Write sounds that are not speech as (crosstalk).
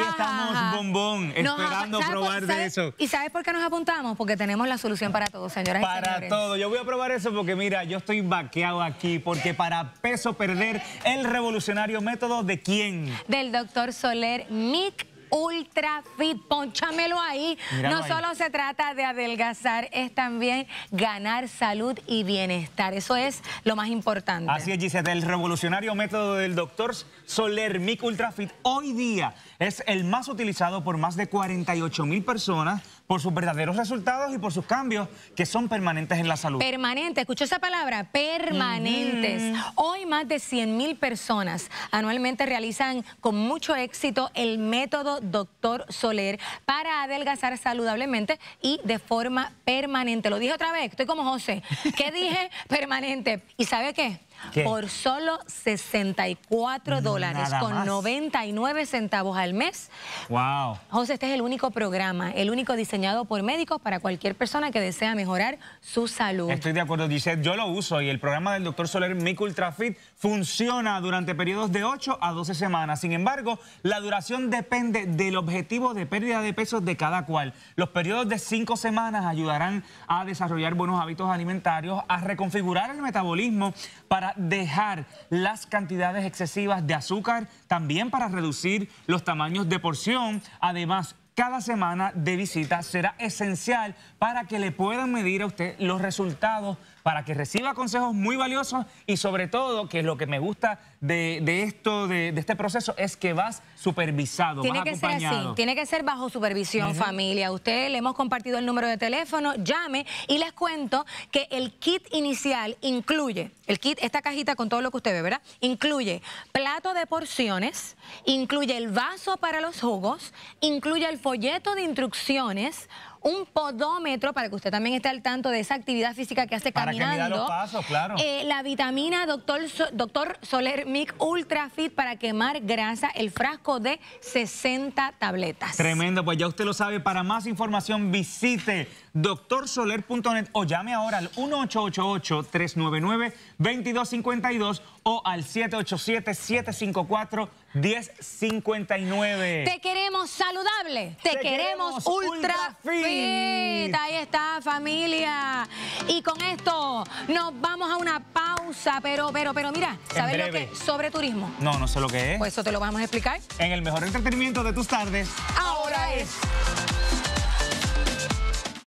aquí estamos bombón, esperando probar de eso. ¿Y sabes por qué nos apuntamos? Porque tenemos la solución para todo, señoras para y señores. Para todo. Yo voy a probar eso porque, mira, yo estoy vaqueado aquí porque para peso perder el revolucionario método de quién? Del doctor Soler Nick ultra fit. Ponchamelo ahí. no solo se trata de adelgazar, es también ganar salud y bienestar. Eso es lo más importante. Así es, Gisette. El revolucionario método del doctor Soler Mic Ultra Fit hoy día es el más utilizado por más de 48 mil personas por sus verdaderos resultados y por sus cambios que son permanentes en la salud. Permanente, escuchó esa palabra, permanentes. Hoy más de 100 mil personas anualmente realizan con mucho éxito el método Doctor Soler para adelgazar saludablemente y de forma permanente. Lo dije otra vez, estoy como José. ¿Qué dije? (laughs) Permanente. ¿Y sabe qué? por solo 64 dólares con 99 centavos al mes. Wow. José, este es el único programa, el único diseñado por médicos para cualquier persona que desea mejorar su salud. Estoy de acuerdo, Gisette, yo lo uso y el programa del doctor Soler Mic Ultrafit funciona durante periodos de 8 a 12 semanas. Sin embargo, la duración depende del objetivo de pérdida de peso de cada cual. Los periodos de 5 semanas ayudarán a desarrollar buenos hábitos alimentarios, a reconfigurar el metabolismo para dejar las cantidades excesivas de azúcar, también para reducir los tamaños de porción. Además, cada semana de visita será esencial para que le puedan medir a usted los resultados, para que reciba consejos muy valiosos y sobre todo, que es lo que me gusta de, esto, de, este proceso, es que vas supervisado, tiene que Ser así, tiene que ser bajo supervisión, familia. Usted le hemos compartido el número de teléfono, llame y les cuento que el kit inicial incluye, el kit, esta cajita con todo lo que usted ve, ¿verdad? Incluye plato de porciones, incluye el vaso para los jugos, incluye el folleto de instrucciones un podómetro para que usted también esté al tanto de esa actividad física que hace para caminando. los pasos, claro. Eh, la vitamina Doctor, Doctor Soler Mic Ultra Fit para quemar grasa, el frasco de 60 tabletas. Tremendo, pues ya usted lo sabe. Para más información visite doctorsoler.net o llame ahora al 1888-399-2252 o al 787-754-1059. Te queremos saludable, te, queremos, ultra, fit ahí está familia. Y con esto nos vamos a una pausa, pero, pero, pero mira, ¿sabes lo que Sobre turismo. No, no sé lo que es. Pues eso te lo vamos a explicar. En el mejor entretenimiento de tus tardes. Ahora es.